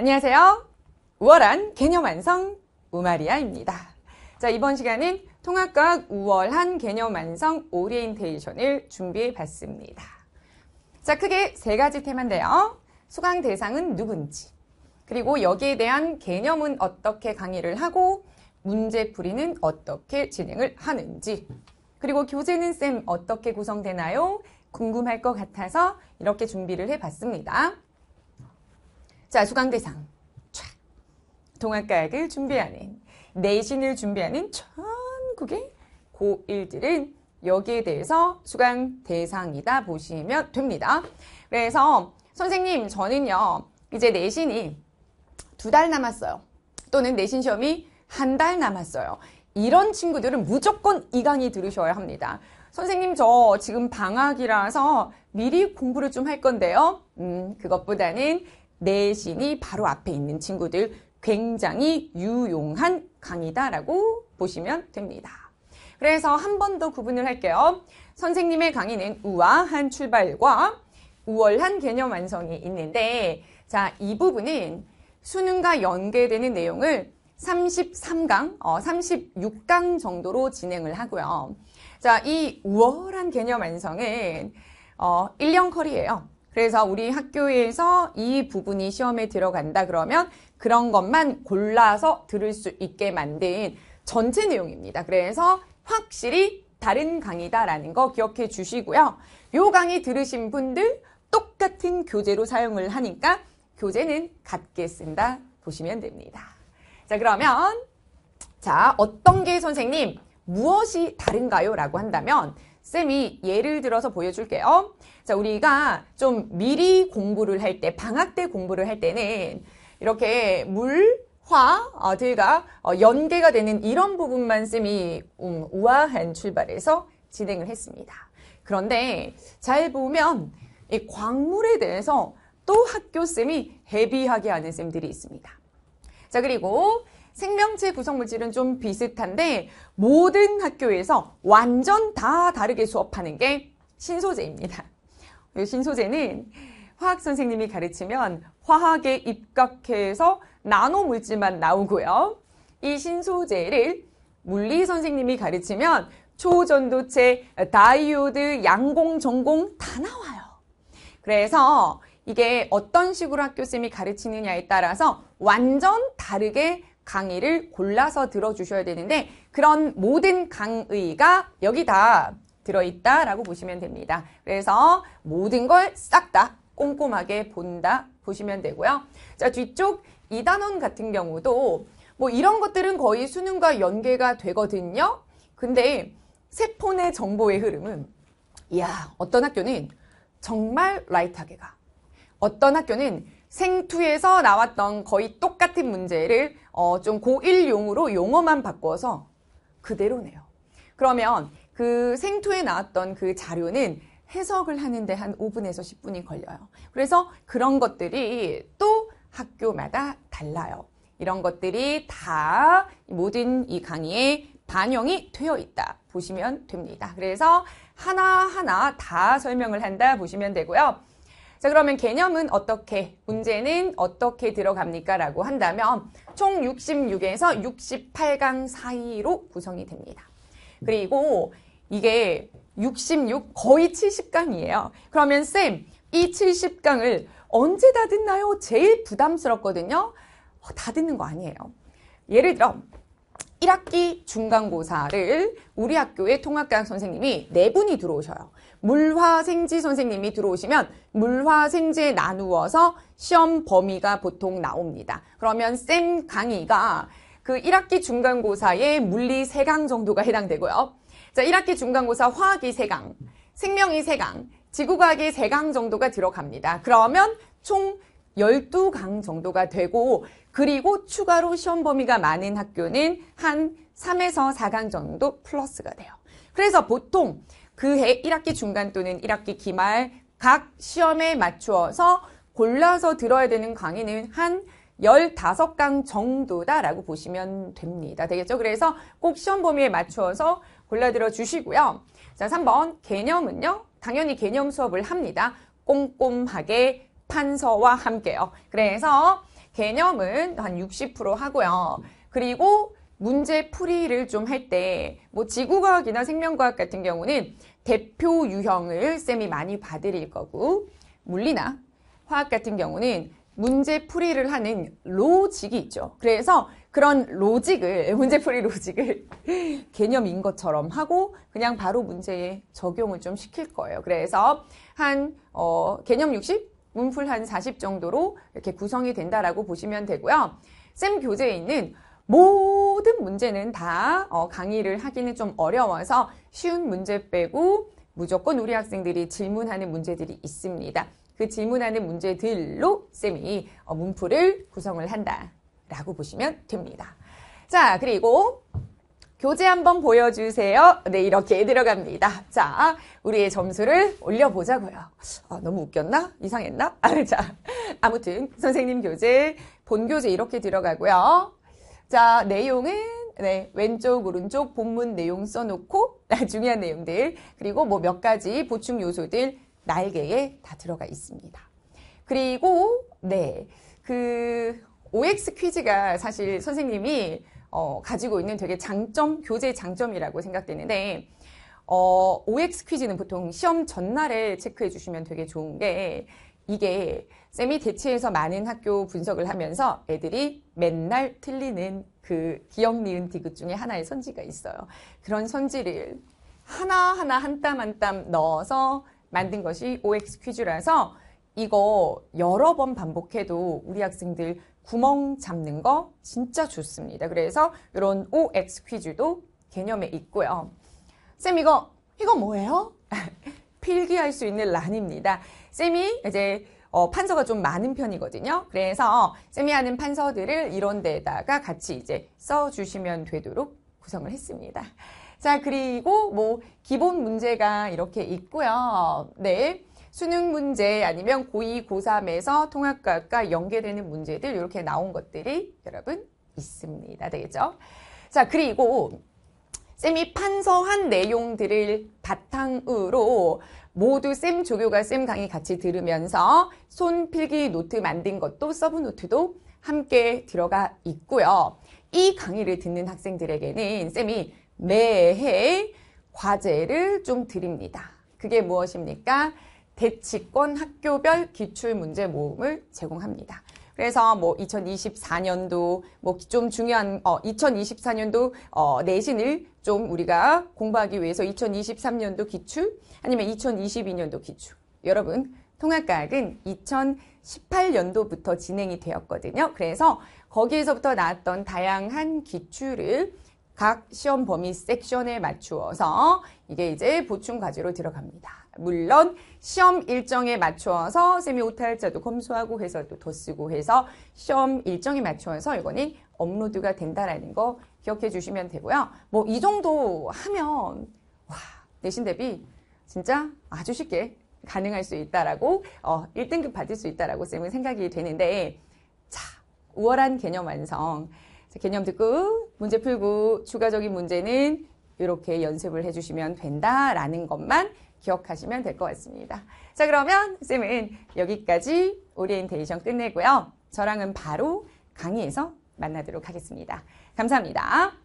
안녕하세요. 우월한 개념 완성 우마리아입니다. 자, 이번 시간은 통합과학 우월한 개념 완성 오리엔테이션을 준비해 봤습니다. 자, 크게 세 가지 테마인데요. 수강 대상은 누군지, 그리고 여기에 대한 개념은 어떻게 강의를 하고 문제 풀이는 어떻게 진행을 하는지, 그리고 교재는 쌤 어떻게 구성되나요? 궁금할 것 같아서 이렇게 준비를 해 봤습니다. 자, 수강대상. 촥. 동학과학을 준비하는, 내신을 준비하는 천국의 고1들은 여기에 대해서 수강 대상이다 보시면 됩니다. 그래서 선생님, 저는요, 이제 내신이 두 달 남았어요. 또는 내신 시험이 한 달 남았어요. 이런 친구들은 무조건 이 강의 들으셔야 합니다. 선생님 저 지금 방학이라서 미리 공부를 좀 할 건데요. 음, 그것보다는 내신이 바로 앞에 있는 친구들 굉장히 유용한 강의다라고 보시면 됩니다. 그래서 한 번 더 구분을 할게요. 선생님의 강의는 우아한 출발과 우월한 개념 완성이 있는데 자, 이 부분은 수능과 연계되는 내용을 33강, 어, 36강 정도로 진행을 하고요. 자, 이 우월한 개념 완성은 어, 1년 컬이에요. 그래서 우리 학교에서 이 부분이 시험에 들어간다 그러면 그런 것만 골라서 들을 수 있게 만든 전체 내용입니다. 그래서 확실히 다른 강의다라는 거 기억해 주시고요. 요 강의 들으신 분들 똑같은 교재로 사용을 하니까 교재는 같게 쓴다 보시면 됩니다. 자, 그러면 자, 어떤 게 선생님 무엇이 다른가요? 라고 한다면 쌤이 예를 들어서 보여줄게요. 자, 우리가 좀 미리 공부를 할 때, 방학 때 공부를 할 때는 이렇게 물, 화, 어, 들과 어, 연계가 되는 이런 부분만 쌤이 음, 우아한 출발에서 진행을 했습니다. 그런데 잘 보면 이 광물에 대해서 또 학교 쌤이 헤비하게 하는 쌤들이 있습니다. 자, 그리고 생명체 구성물질은 좀 비슷한데 모든 학교에서 완전 다 다르게 수업하는 게 신소재입니다. 신소재는 화학 선생님이 가르치면 화학에 입각해서 나노 물질만 나오고요. 이 신소재를 물리 선생님이 가르치면 초전도체, 다이오드, 양공, 전공 다 나와요. 그래서 이게 어떤 식으로 학교쌤이 가르치느냐에 따라서 완전 다르게 강의를 골라서 들어주셔야 되는데 그런 모든 강의가 여기 다 들어있다라고 보시면 됩니다. 그래서 모든 걸 싹 다 꼼꼼하게 본다 보시면 되고요. 자 뒤쪽 2단원 같은 경우도 뭐 이런 것들은 거의 수능과 연계가 되거든요. 근데 세폰의 정보의 흐름은 이야 어떤 학교는 정말 라이트하게 가 어떤 학교는 생투에서 나왔던 거의 똑같은 문제를 어, 좀 고1용으로 용어만 바꿔서 그대로네요. 그러면 그 생투에 나왔던 그 자료는 해석을 하는데 한 5분에서 10분이 걸려요. 그래서 그런 것들이 또 학교마다 달라요. 이런 것들이 다 모든 이 강의에 반영이 되어 있다 보시면 됩니다. 그래서 하나하나 다 설명을 한다 보시면 되고요. 자, 그러면 개념은 어떻게, 문제는 어떻게 들어갑니까? 라고 한다면 총 66에서 68강 사이로 구성이 됩니다. 그리고 이게 66, 거의 70강이에요. 그러면 쌤, 이 70강을 언제 다 듣나요? 제일 부담스럽거든요. 어, 다 듣는 거 아니에요. 예를 들어 1학기 중간고사를 우리 학교의 통합과학 선생님이 네 분이 들어오셔요. 물화생지 선생님이 들어오시면 물화생지에 나누어서 시험 범위가 보통 나옵니다. 그러면 쌤 강의가 그 1학기 중간고사에 물리 3강 정도가 해당되고요. 자, 1학기 중간고사 화학이 3강, 생명이 3강, 지구과학이 3강 정도가 들어갑니다. 그러면 총 12강 정도가 되고 그리고 추가로 시험 범위가 많은 학교는 한 3에서 4강 정도 플러스가 돼요. 그래서 보통 그 해 1학기 중간 또는 1학기 기말 각 시험에 맞추어서 골라서 들어야 되는 강의는 한 15강 정도다라고 보시면 됩니다. 되겠죠? 그래서 꼭 시험 범위에 맞추어서 골라 들어 주시고요. 자, 3번 개념은요. 당연히 개념 수업을 합니다. 꼼꼼하게 판서와 함께요. 그래서 개념은 한 60% 하고요. 그리고 문제 풀이를 좀 할 때 뭐 지구과학이나 생명과학 같은 경우는 대표 유형을 쌤이 많이 봐드릴 거고 물리나 화학 같은 경우는 문제 풀이를 하는 로직이 있죠. 그래서 그런 로직을 문제풀이 로직을 개념인 것처럼 하고 그냥 바로 문제에 적용을 좀 시킬 거예요. 그래서 한 어, 개념 60 문풀 한 40 정도로 이렇게 구성이 된다라고 보시면 되고요. 쌤 교재에 있는 모든 문제는 다 어, 강의를 하기는 좀 어려워서 쉬운 문제 빼고 무조건 우리 학생들이 질문하는 문제들이 있습니다. 그 질문하는 문제들로 쌤이 어, 문풀을 구성을 한다라고 보시면 됩니다. 자, 그리고 교재 한번 보여주세요. 네, 이렇게 들어갑니다. 자, 우리의 점수를 올려보자고요. 아, 너무 웃겼나? 이상했나? 아, 자, 아무튼 선생님 교재, 본 교재 이렇게 들어가고요. 자, 내용은 네, 왼쪽, 오른쪽 본문 내용 써놓고 아, 중요한 내용들 그리고 뭐 몇 가지 보충 요소들 날개에 다 들어가 있습니다. 그리고 네, 그 OX 퀴즈가 사실 선생님이 어, 가지고 있는 되게 장점, 교재의 장점이라고 생각되는데 어, OX 퀴즈는 보통 시험 전날에 체크해 주시면 되게 좋은 게 이게 세미 대체에서 많은 학교 분석을 하면서 애들이 맨날 틀리는 그 기억 니은 디귿 중에 하나의 선지가 있어요. 그런 선지를 하나하나 한 땀 한 땀 넣어서 만든 것이 OX 퀴즈라서 이거 여러 번 반복해도 우리 학생들 구멍 잡는 거 진짜 좋습니다. 그래서 이런 OX 퀴즈도 개념에 있고요. 쌤 이거 이거 뭐예요? 필기할 수 있는 란입니다. 쌤이 이제 어, 판서가 좀 많은 편이거든요. 그래서 쌤이 하는 판서들을 이런 데에다가 같이 이제 써주시면 되도록 구성을 했습니다. 자, 그리고 뭐 기본 문제가 이렇게 있고요. 네. 수능 문제 아니면 고2, 고3에서 통합과학과 연계되는 문제들 이렇게 나온 것들이 여러분 있습니다. 되겠죠? 자, 그리고 쌤이 판서한 내용들을 바탕으로 모두 쌤 조교가 쌤 강의 같이 들으면서 손필기 노트 만든 것도 서브 노트도 함께 들어가 있고요. 이 강의를 듣는 학생들에게는 쌤이 매해 과제를 좀 드립니다. 그게 무엇입니까? 대치권 학교별 기출문제 모음을 제공합니다. 그래서 뭐 2024년도 뭐 좀 중요한 어 2024년도 어 내신을 좀 우리가 공부하기 위해서 2023년도 기출 아니면 2022년도 기출 여러분 통합과학은 2018년도부터 진행이 되었거든요. 그래서거기에서부터 나왔던 다양한 기출을 각 시험 범위 섹션에 맞추어서 이게 이제 보충 과제로 들어갑니다. 물론 시험 일정에 맞추어서 세미 오탈자도 검수하고 해서 또 더 쓰고 해서 시험 일정에 맞추어서 이거는 업로드가 된다라는 거 기억해 주시면 되고요. 뭐 이 정도 하면 와 내신 대비 진짜 아주 쉽게 가능할 수 있다라고 어, 1등급 받을 수 있다라고 쌤은 생각이 되는데 자 우월한 개념 완성 개념 듣고 문제 풀고 추가적인 문제는 이렇게 연습을 해주시면 된다라는 것만 기억하시면 될 것 같습니다. 자 그러면 쌤은 여기까지 오리엔테이션 끝내고요. 저랑은 바로 강의에서 만나도록 하겠습니다. 감사합니다.